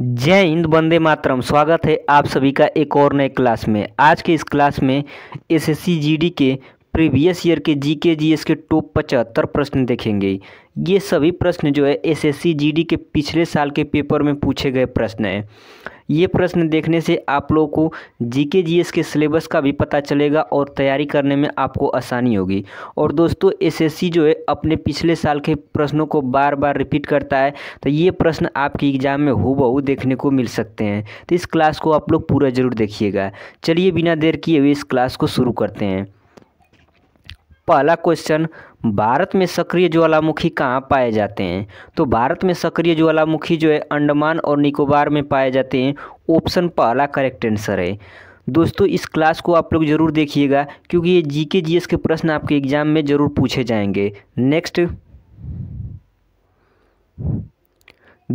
जय हिंद बंदे मातरम स्वागत है आप सभी का एक और नए क्लास में आज के इस क्लास में एसएससी जीडी के प्रीवियस ईयर के जीके जीएस के टॉप पचहत्तर प्रश्न देखेंगे ये सभी प्रश्न जो है एसएससी जीडी के पिछले साल के पेपर में पूछे गए प्रश्न हैं ये प्रश्न देखने से आप लोगों को जीके जीएस के सिलेबस का भी पता चलेगा और तैयारी करने में आपको आसानी होगी और दोस्तों एसएससी जो है अपने पिछले साल के प्रश्नों को बार बार रिपीट करता है तो ये प्रश्न आपके एग्ज़ाम में हु देखने को मिल सकते हैं तो इस क्लास को आप लोग पूरा ज़रूर देखिएगा चलिए बिना देर किए हुए इस क्लास को शुरू करते हैं पहला क्वेश्चन भारत में सक्रिय ज्वालामुखी कहाँ पाए जाते हैं तो भारत में सक्रिय ज्वालामुखी जो है अंडमान और निकोबार में पाए जाते हैं ऑप्शन पहला करेक्ट आंसर है दोस्तों इस क्लास को आप लोग ज़रूर देखिएगा क्योंकि ये जीके जीएस के प्रश्न आपके एग्ज़ाम में ज़रूर पूछे जाएंगे नेक्स्ट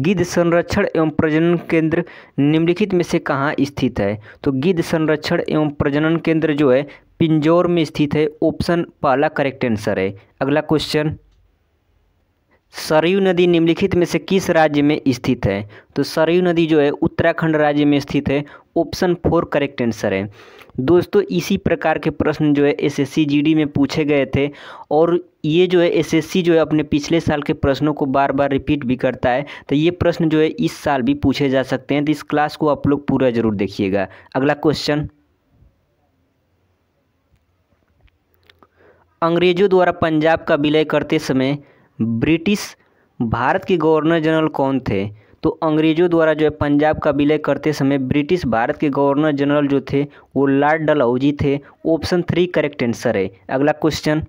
गिद्ध संरक्षण एवं प्रजनन केंद्र निम्नलिखित में से कहाँ स्थित है तो गिद्ध संरक्षण एवं प्रजनन केंद्र जो है पिंजौर में स्थित है ऑप्शन पहला करेक्ट आंसर है अगला क्वेश्चन सरयू नदी निम्नलिखित में से किस राज्य में स्थित है तो सरयू नदी जो है उत्तराखंड राज्य में स्थित है ऑप्शन फोर करेक्ट आंसर है दोस्तों इसी प्रकार के प्रश्न जो है एसएससी जीडी में पूछे गए थे और ये जो है एसएससी जो है अपने पिछले साल के प्रश्नों को बार बार रिपीट भी करता है तो ये प्रश्न जो है इस साल भी पूछे जा सकते हैं तो इस क्लास को आप लोग पूरा जरूर देखिएगा अगला क्वेश्चन अंग्रेज़ों द्वारा पंजाब का विलय करते समय ब्रिटिश भारत के गवर्नर जनरल कौन थे तो अंग्रेज़ों द्वारा जो है पंजाब का विलय करते समय ब्रिटिश भारत के गवर्नर जनरल जो थे वो लॉर्ड डलहौजी थे ऑप्शन थ्री करेक्ट आंसर है अगला क्वेश्चन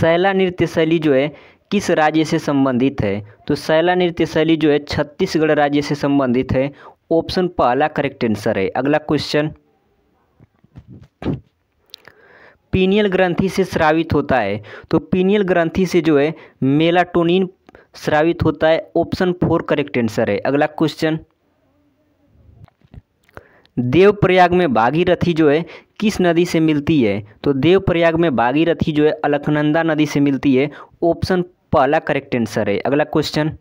शैला नृत्य शैली जो है किस राज्य से संबंधित है तो शैला नृत्य शैली जो है छत्तीसगढ़ राज्य से संबंधित है ऑप्शन पहला करेक्ट आंसर है अगला क्वेश्चन पीनियल ग्रंथि से स्रावित होता है तो पीनियल ग्रंथि से जो है मेलाटोनिन स्रावित होता है ऑप्शन फोर करेक्ट आंसर है अगला क्वेश्चन देवप्रयाग में भागीरथी जो है किस नदी से मिलती है तो देवप्रयाग में भागीरथी जो है अलकनंदा नदी से मिलती है ऑप्शन पहला करेक्ट आंसर है अगला क्वेश्चन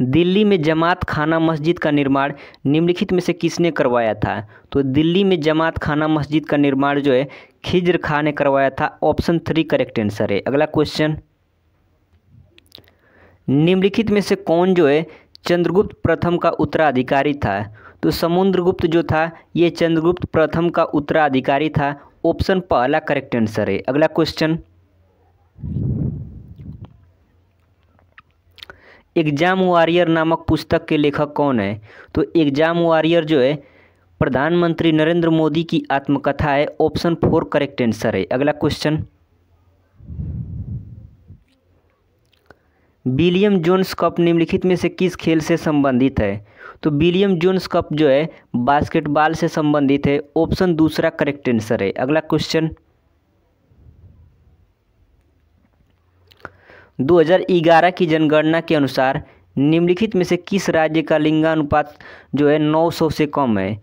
दिल्ली में जमात खाना मस्जिद का निर्माण निम्नलिखित में से किसने करवाया था तो दिल्ली में जमात खाना मस्जिद का निर्माण जो है खिजर खान ने करवाया था ऑप्शन थ्री करेक्ट आंसर है अगला क्वेश्चन निम्नलिखित में से कौन जो है चंद्रगुप्त प्रथम का उत्तराधिकारी था तो समुद्रगुप्त जो था ये चंद्रगुप्त प्रथम का उत्तराधिकारी था ऑप्शन पहला करेक्ट आंसर है अगला क्वेश्चन एग्ज़ाम वॉरियर नामक पुस्तक के लेखक कौन है तो एग्ज़ाम वॉरियर जो है प्रधानमंत्री नरेंद्र मोदी की आत्मकथा है ऑप्शन फोर करेक्ट आंसर है अगला क्वेश्चन विलियम जोन्स कप निम्नलिखित में से किस खेल से संबंधित है तो विलियम जोन्स कप जो है बास्केटबॉल से संबंधित है ऑप्शन दूसरा करेक्ट आंसर है अगला क्वेश्चन 2011 की जनगणना के अनुसार निम्नलिखित में से किस राज्य का लिंगानुपात जो है 900 से कम है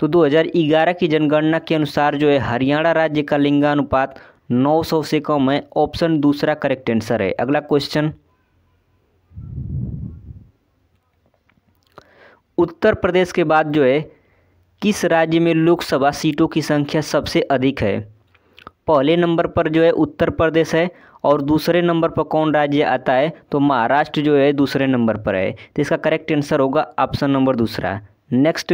तो 2011 की जनगणना के अनुसार जो है हरियाणा राज्य का लिंगानुपात 900 से कम है ऑप्शन दूसरा करेक्ट आंसर है अगला क्वेश्चन उत्तर प्रदेश के बाद जो है किस राज्य में लोकसभा सीटों की संख्या सबसे अधिक है पहले नंबर पर जो है उत्तर प्रदेश है और दूसरे नंबर पर कौन राज्य आता है तो महाराष्ट्र जो है दूसरे नंबर पर है तो इसका करेक्ट आंसर होगा ऑप्शन नंबर दूसरा नेक्स्ट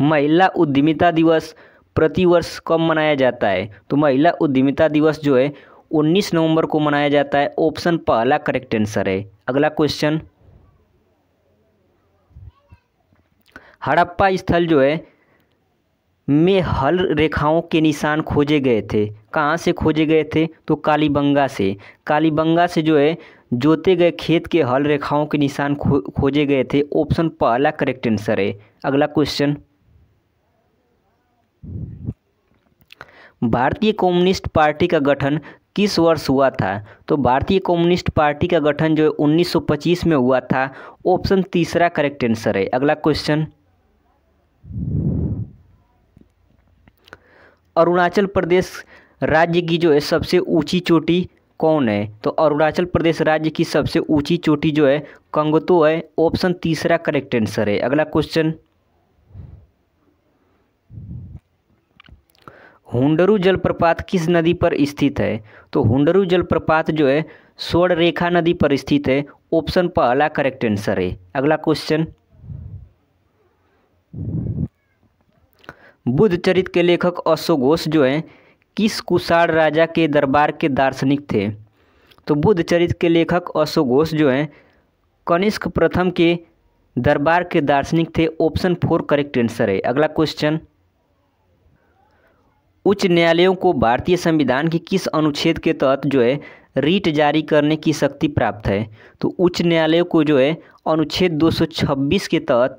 महिला उद्यमिता दिवस प्रतिवर्ष कब मनाया जाता है तो महिला उद्यमिता दिवस जो है उन्नीस नवंबर को मनाया जाता है ऑप्शन पहला करेक्ट आंसर है अगला क्वेश्चन हड़प्पा स्थल जो है में हल रेखाओं के निशान खोजे गए थे कहाँ से खोजे गए थे तो कालीबंगा से कालीबंगा से जो है जोते गए खेत के हल रेखाओं के निशान खो, खोजे गए थे ऑप्शन पहला करेक्ट आंसर है अगला क्वेश्चन भारतीय कम्युनिस्ट पार्टी का गठन किस वर्ष हुआ था तो भारतीय कम्युनिस्ट पार्टी का गठन जो है उन्नीस में हुआ था ऑप्शन तीसरा करेक्ट आंसर है अगला क्वेश्चन अरुणाचल प्रदेश राज्य की जो है सबसे ऊंची चोटी कौन है तो अरुणाचल प्रदेश राज्य की सबसे ऊंची चोटी जो है कंगतो है ऑप्शन तीसरा करेक्ट आंसर है अगला क्वेश्चन हुंडरू जलप्रपात किस नदी पर स्थित है तो हुंडरू जलप्रपात जो है स्वर्ण रेखा नदी पर स्थित है ऑप्शन पहला करेक्ट आंसर है अगला क्वेश्चन बुद्ध चरित के लेखक अशोक घोष जो हैं किस कुषाण राजा के दरबार के दार्शनिक थे तो बुद्ध चरित के लेखक अशोक घोष जो हैं कनिष्क प्रथम के दरबार के दार्शनिक थे ऑप्शन फोर करेक्ट आंसर है अगला क्वेश्चन उच्च न्यायालयों को भारतीय संविधान के किस अनुच्छेद के तहत जो है रीट जारी करने की शक्ति प्राप्त है तो उच्च न्यायालयों को जो है अनुच्छेद 226 के तहत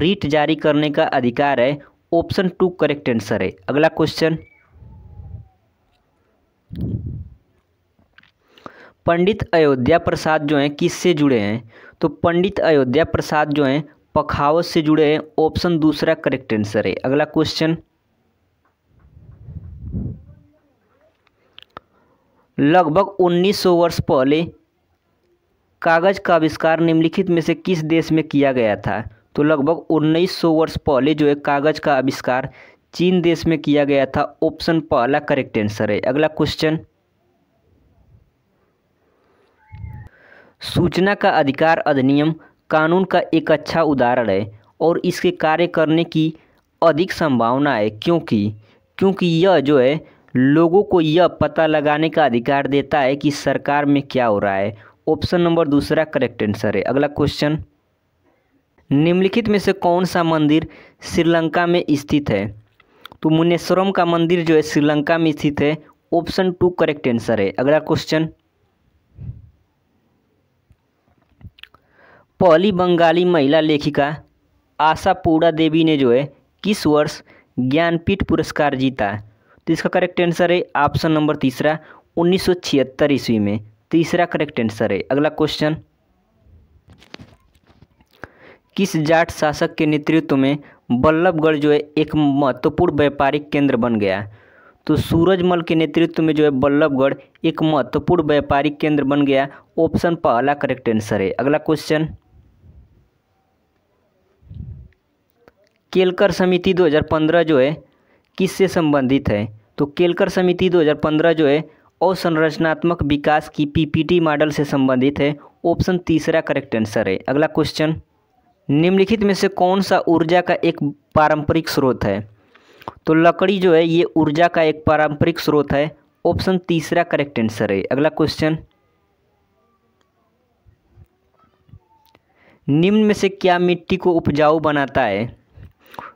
रीट जारी करने का अधिकार है ऑप्शन टू करेक्ट आंसर है अगला क्वेश्चन पंडित अयोध्या प्रसाद जो हैं किससे जुड़े हैं तो पंडित अयोध्या प्रसाद जो हैं पखावत से जुड़े हैं ऑप्शन दूसरा करेक्ट आंसर है अगला क्वेश्चन लगभग 1900 वर्ष पहले कागज़ का आविष्कार निम्नलिखित में से किस देश में किया गया था तो लगभग 1900 वर्ष पहले जो है कागज़ का आविष्कार चीन देश में किया गया था ऑप्शन पहला करेक्ट आंसर है अगला क्वेश्चन सूचना का अधिकार अधिनियम कानून का एक अच्छा उदाहरण है और इसके कार्य करने की अधिक संभावना है क्योंकि क्योंकि यह जो है लोगों को यह पता लगाने का अधिकार देता है कि सरकार में क्या हो रहा है ऑप्शन नंबर दूसरा करेक्ट आंसर है अगला क्वेश्चन निम्नलिखित में से कौन सा मंदिर श्रीलंका में स्थित है तो मुनेश्वरम का मंदिर जो है श्रीलंका में स्थित है ऑप्शन टू करेक्ट आंसर है अगला क्वेश्चन पहली बंगाली महिला लेखिका आशा पूड़ा देवी ने जो है किस वर्ष ज्ञानपीठ पुरस्कार जीता तो इसका करेक्ट आंसर है ऑप्शन नंबर तीसरा उन्नीस ईस्वी में तीसरा करेक्ट आंसर है अगला क्वेश्चन किस जाट शासक के नेतृत्व में बल्लभगढ़ जो है एक महत्वपूर्ण व्यापारिक केंद्र बन गया तो सूरजमल के नेतृत्व में जो है बल्लभगढ़ एक महत्वपूर्ण व्यापारिक केंद्र बन गया ऑप्शन पहला करेक्ट आंसर है अगला क्वेश्चन केलकर समिति 2015 जो है किससे संबंधित है तो केलकर समिति 2015 जो है अवसंरचनात्मक विकास की पीपीटी मॉडल से संबंधित है ऑप्शन तीसरा करेक्ट आंसर है अगला क्वेश्चन निम्नलिखित में से कौन सा ऊर्जा का एक पारंपरिक स्रोत है तो लकड़ी जो है ये ऊर्जा का एक पारंपरिक स्रोत है ऑप्शन तीसरा करेक्ट आंसर है अगला क्वेश्चन निम्न में से क्या मिट्टी को उपजाऊ बनाता है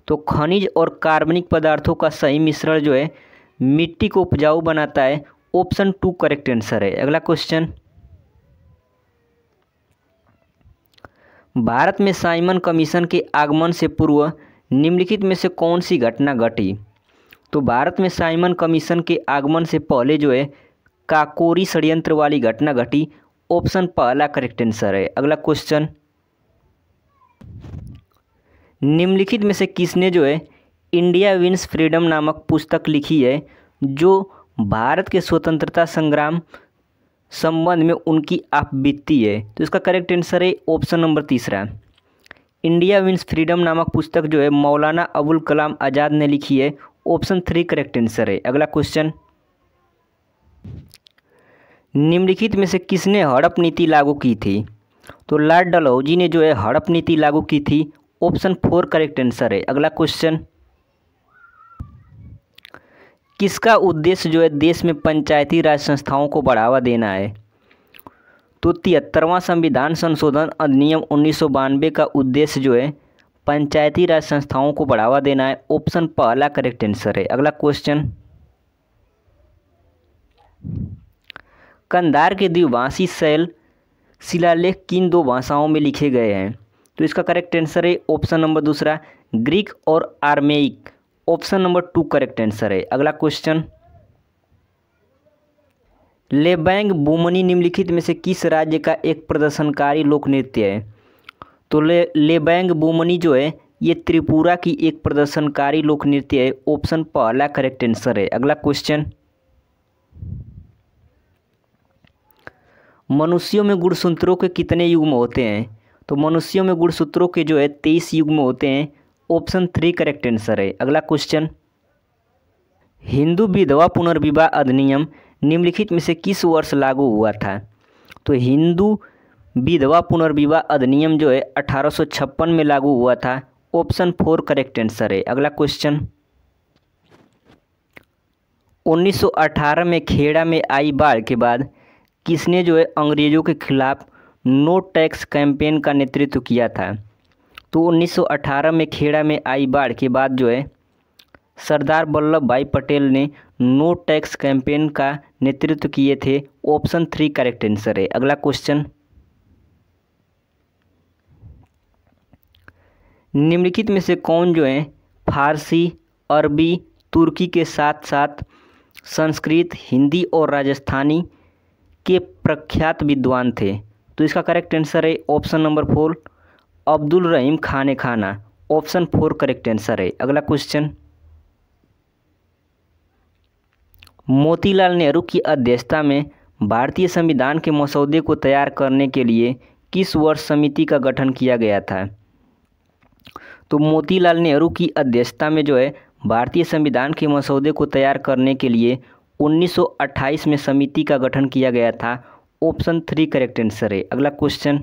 तो खनिज और कार्बनिक पदार्थों का सही मिश्रण जो है मिट्टी को उपजाऊ बनाता है ऑप्शन टू करेक्ट आंसर है अगला क्वेश्चन भारत में साइमन कमीशन के आगमन से पूर्व निम्नलिखित में से कौन सी घटना घटी तो भारत में साइमन कमीशन के आगमन से पहले जो है काकोरी षडयंत्र वाली घटना घटी ऑप्शन पहला करेक्ट आंसर है अगला क्वेश्चन निम्नलिखित में से किसने जो है इंडिया विंस फ्रीडम नामक पुस्तक लिखी है जो भारत के स्वतंत्रता संग्राम संबंध में उनकी आपबीती है तो इसका करेक्ट आंसर है ऑप्शन नंबर तीसरा इंडिया विंस फ्रीडम नामक पुस्तक जो है मौलाना अबुल कलाम आज़ाद ने लिखी है ऑप्शन थ्री करेक्ट आंसर है अगला क्वेश्चन निम्नलिखित में से किसने हड़प नीति लागू की थी तो लॉर्ड डलहौजी ने जो है हड़प नीति लागू की थी ऑप्शन फोर करेक्ट आंसर है अगला क्वेश्चन किसका उद्देश्य जो है देश में पंचायती राज संस्थाओं को बढ़ावा देना है तो तिहत्तरवां संविधान संशोधन अधिनियम उन्नीस का उद्देश्य जो है पंचायती राज संस्थाओं को बढ़ावा देना है ऑप्शन पहला करेक्ट आंसर है अगला क्वेश्चन कंधार के द्विभाषी शैल शिलालेख किन दो भाषाओं में लिखे गए हैं तो इसका करेक्ट आंसर है ऑप्शन नंबर दूसरा ग्रीक और Aramaic option number two correct answer है अगला क्वेश्चन लेबैंग बुमनी निम्नलिखित में से किस राज्य का एक प्रदर्शनकारी लोक नृत्य है तो ले लेबैंग बुमनी जो है ये त्रिपुरा की एक प्रदर्शनकारी लोक नृत्य है ऑप्शन पहला करेक्ट आंसर है अगला क्वेश्चन मनुष्यों में गुणसूत्रों के कितने युग्म होते हैं तो मनुष्यों में गुणसूत्रों के जो है तेईस युग्म होते हैं ऑप्शन थ्री करेक्ट आंसर है अगला क्वेश्चन हिंदू विधवा पुनर्विवाह अधिनियम निम्नलिखित में से किस वर्ष लागू हुआ था तो हिंदू विधवा पुनर्विवाह अधिनियम जो है अठारह में लागू हुआ था ऑप्शन फोर करेक्ट आंसर है अगला क्वेश्चन 1918 में खेड़ा में आई बाढ़ के बाद किसने जो है अंग्रेज़ों के खिलाफ नो टैक्स कैंपेन का नेतृत्व किया था तो 1918 में खेड़ा में आई बाढ़ के बाद जो है सरदार वल्लभ भाई पटेल ने नो टैक्स कैंपेन का नेतृत्व किए थे ऑप्शन थ्री करेक्ट आंसर है अगला क्वेश्चन निम्नलिखित में से कौन जो है फारसी अरबी तुर्की के साथ साथ संस्कृत हिंदी और राजस्थानी के प्रख्यात विद्वान थे तो इसका करेक्ट आंसर है option number four Abdul Rahim Khane Khana option four correct answer है अगला क्वेश्चन मोतीलाल नेहरू की अध्यक्षता में भारतीय संविधान के मसौदे को तैयार करने के लिए किस वर्ष समिति का गठन किया गया था तो मोतीलाल नेहरू की अध्यक्षता में जो है भारतीय संविधान के मसौदे को तैयार करने के लिए 1928 में समिति का गठन किया गया था ऑप्शन थ्री करेक्ट आंसर है अगला क्वेश्चन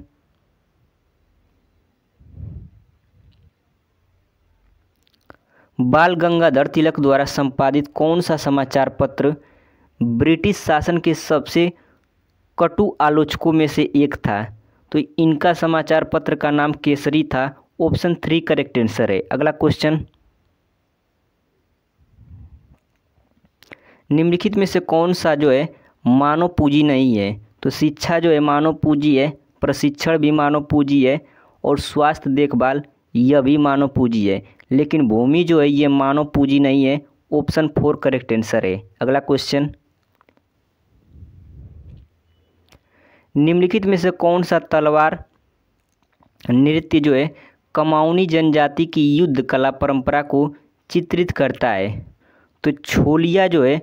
बाल गंगाधर तिलक द्वारा संपादित कौन सा समाचार पत्र ब्रिटिश शासन के सबसे कटु आलोचकों में से एक था तो इनका समाचार पत्र का नाम केसरी था ऑप्शन थ्री करेक्ट आंसर है अगला क्वेश्चन निम्नलिखित में से कौन सा जो है मानव पूंजी नहीं है तो शिक्षा जो है मानव पूंजी है प्रशिक्षण भी मानव पूंजी है और स्वास्थ्य देखभाल यह भी मानव पूंजी है लेकिन भूमि जो है ये मानव पूंजी नहीं है ऑप्शन फोर करेक्ट आंसर है अगला क्वेश्चन निम्नलिखित में से कौन सा तलवार नृत्य जो है कमाऊनी जनजाति की युद्ध कला परंपरा को चित्रित करता है तो छोलिया जो है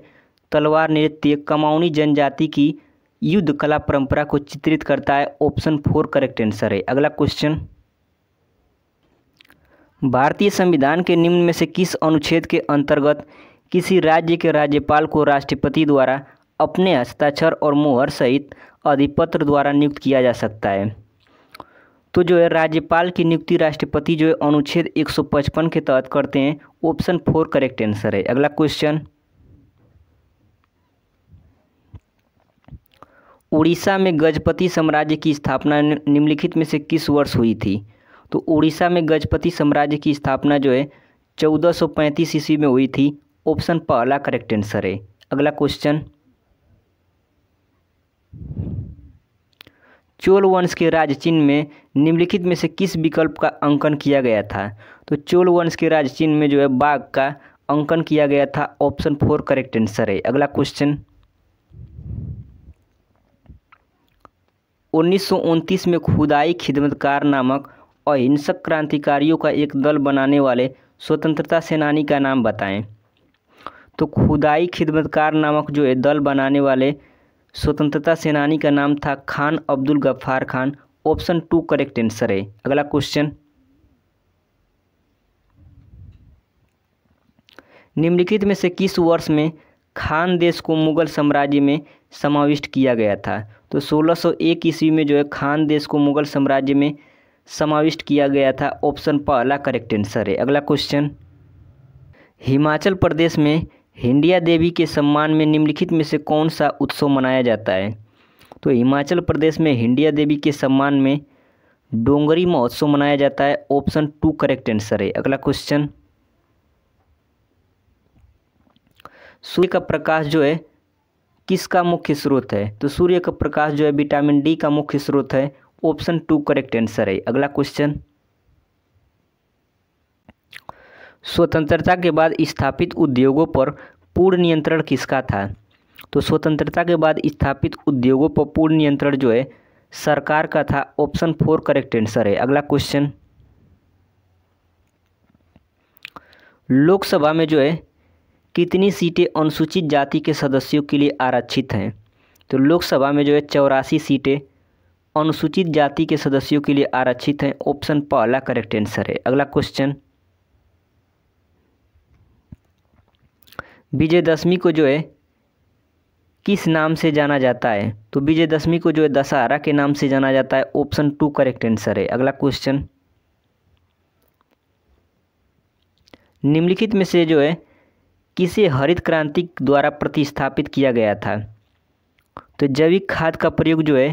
तलवार नृत्य कमाउनी जनजाति की युद्ध कला परंपरा को चित्रित करता है ऑप्शन फोर करेक्ट आंसर है अगला क्वेश्चन भारतीय संविधान के निम्न में से किस अनुच्छेद के अंतर्गत किसी राज्य के राज्यपाल को राष्ट्रपति द्वारा अपने हस्ताक्षर और मुहर सहित अधिपत्र द्वारा नियुक्त किया जा सकता है तो जो है राज्यपाल की नियुक्ति राष्ट्रपति जो है अनुच्छेद 155 के तहत करते हैं ऑप्शन फोर करेक्ट आंसर है अगला क्वेश्चन उड़ीसा में गजपति साम्राज्य की स्थापना निम्नलिखित में से किस वर्ष हुई थी तो उड़ीसा में गजपति साम्राज्य की स्थापना जो है चौदह ईस्वी में हुई थी ऑप्शन पहला करेक्ट आंसर है अगला क्वेश्चन चोल वंश के राज चिन्ह में निम्नलिखित में से किस विकल्प का अंकन किया गया था तो चोल वंश के राज चिन्ह में जो है बाघ का अंकन किया गया था ऑप्शन फोर करेक्ट आंसर है अगला क्वेश्चन उन्नीस में खुदाई खिदमतकार नामक अहिंसक क्रांतिकारियों का एक दल बनाने वाले स्वतंत्रता सेनानी का नाम बताएं तो खुदाई खिदमतकार नामक जो दल बनाने वाले स्वतंत्रता सेनानी का नाम था Khan Abdul Ghaffar Khan option two correct answer है अगला क्वेश्चन निम्नलिखित में से किस वर्ष में खान देश को मुगल साम्राज्य में समाविष्ट किया गया था तो 1601 ईस्वी में जो है खान देश को मुगल साम्राज्य में समाविष्ट किया गया था ऑप्शन पहला करेक्ट आंसर है अगला क्वेश्चन हिमाचल प्रदेश में हिंडिया देवी के सम्मान में निम्नलिखित में से कौन सा उत्सव मनाया जाता है तो हिमाचल प्रदेश में हिंडिया देवी के सम्मान में डोंगरी महोत्सव मनाया जाता है ऑप्शन टू करेक्ट आंसर है अगला क्वेश्चन सूर्य का प्रकाश जो है किसका मुख्य स्रोत है तो सूर्य का प्रकाश जो है विटामिन डी का मुख्य स्रोत है ऑप्शन टू करेक्ट आंसर है अगला क्वेश्चन स्वतंत्रता के बाद स्थापित उद्योगों पर पूर्ण नियंत्रण किसका था तो स्वतंत्रता के बाद स्थापित उद्योगों पर पूर्ण नियंत्रण जो है सरकार का था ऑप्शन फोर करेक्ट आंसर है अगला क्वेश्चन लोकसभा में जो है कितनी सीटें अनुसूचित जाति के सदस्यों के लिए आरक्षित हैं तो लोकसभा में जो है चौरासी सीटें अनुसूचित जाति के सदस्यों के लिए आरक्षित हैं ऑप्शन पहला करेक्ट आंसर है अगला क्वेश्चन विजयदशमी को जो है किस नाम से जाना जाता है तो विजयदशमी को जो है दशहरा के नाम से जाना जाता है ऑप्शन टू करेक्ट आंसर है अगला क्वेश्चन निम्नलिखित में से जो है किसे हरित क्रांति द्वारा प्रतिस्थापित किया गया था तो जैविक खाद का प्रयोग जो है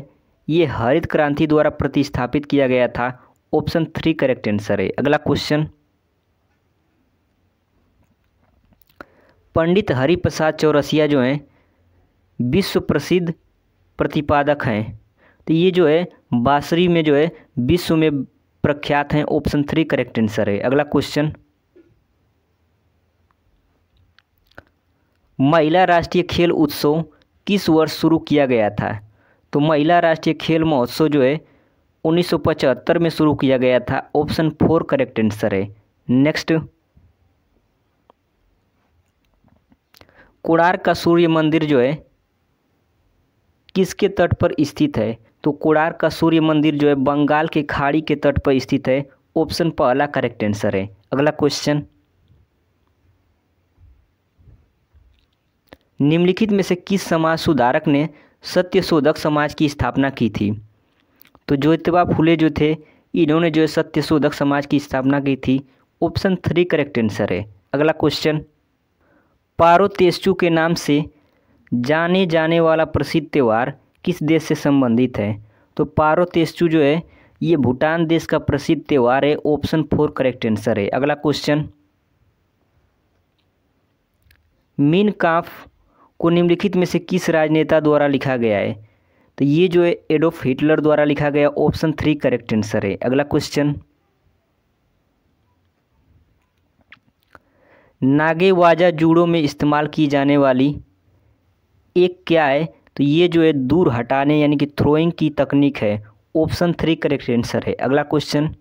ये हरित क्रांति द्वारा प्रतिस्थापित किया गया था ऑप्शन थ्री करेक्ट आंसर है अगला क्वेश्चन पंडित हरिप्रसाद चौरसिया जो हैं विश्व प्रसिद्ध प्रतिपादक हैं तो ये जो है बासरी में जो है विश्व में प्रख्यात हैं ऑप्शन थ्री करेक्ट आंसर है अगला क्वेश्चन महिला राष्ट्रीय खेल उत्सव किस वर्ष शुरू किया गया था तो महिला राष्ट्रीय खेल महोत्सव जो है उन्नीस में शुरू किया गया था ऑप्शन फोर करेक्ट आंसर है नेक्स्ट कोडार का सूर्य मंदिर जो है किसके तट पर स्थित है तो कोडार का सूर्य मंदिर जो है बंगाल के खाड़ी के तट पर स्थित है ऑप्शन पहला करेक्ट आंसर है अगला क्वेश्चन निम्नलिखित में से किस समाज सुधारक ने सत्य शोधक समाज की स्थापना की थी तो ज्योतिबा फुले जो थे इन्होंने जो सत्य शोधक समाज की स्थापना की थी ऑप्शन थ्री करेक्ट आंसर है अगला क्वेश्चन पारो तेस्चू के नाम से जाने जाने वाला प्रसिद्ध त्यौहार किस देश से संबंधित है तो पारो तेस्चू जो है ये भूटान देश का प्रसिद्ध त्यौहार है ऑप्शन फोर करेक्ट आंसर है अगला क्वेश्चन मीन काफ को निम्नलिखित में से किस राजनेता द्वारा लिखा गया है तो ये जो है एडोफ हिटलर द्वारा लिखा गया ऑप्शन थ्री करेक्ट आंसर है अगला क्वेश्चन नागे वाजा जूड़ों में इस्तेमाल की जाने वाली एक क्या है तो ये जो है दूर हटाने यानी कि थ्रोइंग की तकनीक है ऑप्शन थ्री करेक्ट आंसर है अगला क्वेश्चन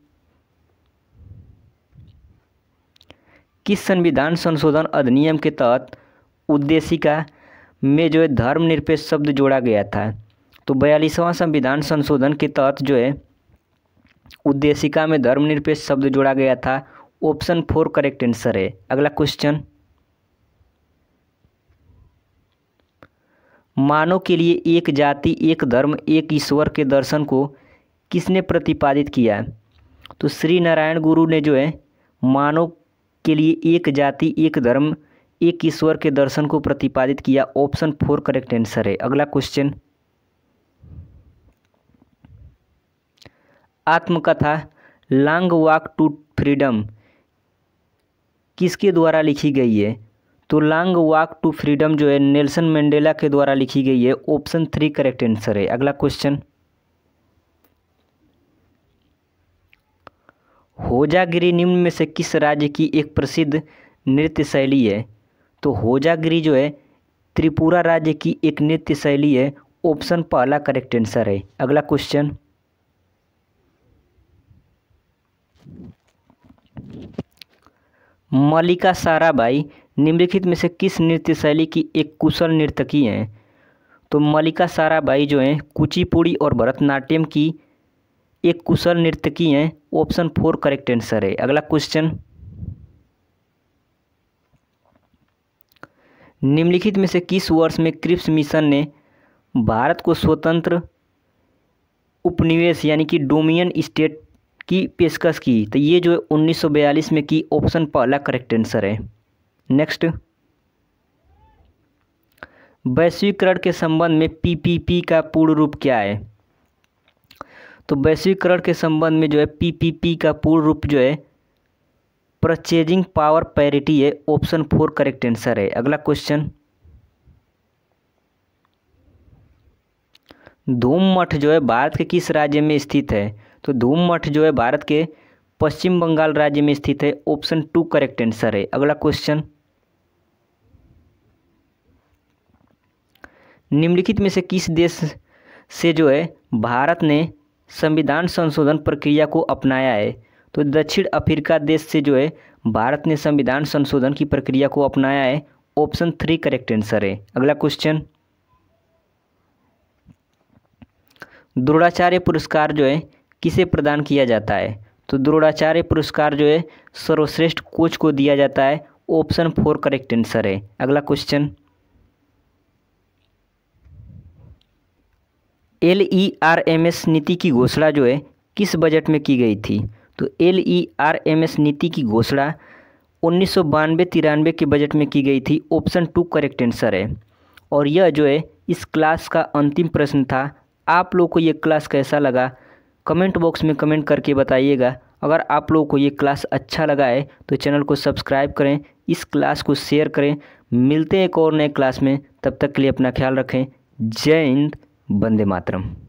किस संविधान संशोधन अधिनियम के तहत उद्देशिका में जो है धर्मनिरपेक्ष शब्द जोड़ा गया था तो बयालीसवां संविधान संशोधन के तहत जो है उद्देशिका में धर्मनिरपेक्ष शब्द जोड़ा गया था ऑप्शन फोर करेक्ट आंसर है अगला क्वेश्चन मानव के लिए एक जाति एक धर्म एक ईश्वर के दर्शन को किसने प्रतिपादित किया तो श्री नारायण गुरु ने जो है मानव के लिए एक जाति एक धर्म एक ईश्वर के दर्शन को प्रतिपादित किया ऑप्शन फोर करेक्ट आंसर है अगला क्वेश्चन आत्मकथा लॉन्ग वॉक टू फ्रीडम किसके द्वारा लिखी गई है तो लॉन्ग वॉक टू फ्रीडम जो है नेल्सन मंडेला के द्वारा लिखी गई है ऑप्शन थ्री करेक्ट आंसर है अगला क्वेश्चन होजागिरी निम्न में से किस राज्य की एक प्रसिद्ध नृत्य शैली है तो होजागिरी जो है त्रिपुरा राज्य की एक नृत्य शैली है ऑप्शन पहला करेक्ट आंसर है अगला क्वेश्चन मलिका साराभाई निम्नलिखित में से किस नृत्य शैली की एक कुशल नर्तकी हैं तो मलिका साराभाई जो हैं कुचिपुड़ी और भरतनाट्यम की एक कुशल नृत्यकी हैं ऑप्शन फोर करेक्ट आंसर है अगला क्वेश्चन निम्नलिखित में से किस वर्ष में क्रिप्स मिशन ने भारत को स्वतंत्र उपनिवेश यानी कि डोमियन स्टेट की पेशकश की तो ये जो 1942 में की ऑप्शन पहला करेक्ट आंसर है नेक्स्ट वैश्वीकरण के संबंध में पीपीपी का पूर्ण रूप क्या है तो वैश्वीकरण के संबंध में जो है पीपीपी का पूर्ण रूप जो है परचेजिंग पावर पैरिटी है ऑप्शन फोर करेक्ट आंसर है अगला क्वेश्चन धूम मठ जो है भारत के किस राज्य में स्थित है तो धूम मठ जो है भारत के पश्चिम बंगाल राज्य में स्थित है ऑप्शन टू करेक्ट आंसर है अगला क्वेश्चन निम्नलिखित में से किस देश से जो है भारत ने संविधान संशोधन प्रक्रिया को अपनाया है तो दक्षिण अफ्रीका देश से जो है भारत ने संविधान संशोधन की प्रक्रिया को अपनाया है ऑप्शन थ्री करेक्ट आंसर है अगला क्वेश्चन द्रोणाचार्य पुरस्कार जो है किसे प्रदान किया जाता है तो द्रोणाचार्य पुरस्कार जो है सर्वश्रेष्ठ कोच को दिया जाता है ऑप्शन फोर करेक्ट आंसर है अगला question L E R M S नीति की घोषणा जो है किस बजट में की गई थी तो L E R M S नीति की घोषणा उन्नीस सौ बानवे तिरानवे के बजट में की गई थी ऑप्शन टू करेक्ट आंसर है और यह जो है इस क्लास का अंतिम प्रश्न था आप लोगों को ये क्लास कैसा लगा कमेंट बॉक्स में कमेंट करके बताइएगा अगर आप लोगों को ये क्लास अच्छा लगा है तो चैनल को सब्सक्राइब करें इस क्लास को शेयर करें मिलते हैं एक और नए क्लास में तब तक के लिए अपना ख्याल रखें जय हिंद वंदे मातरम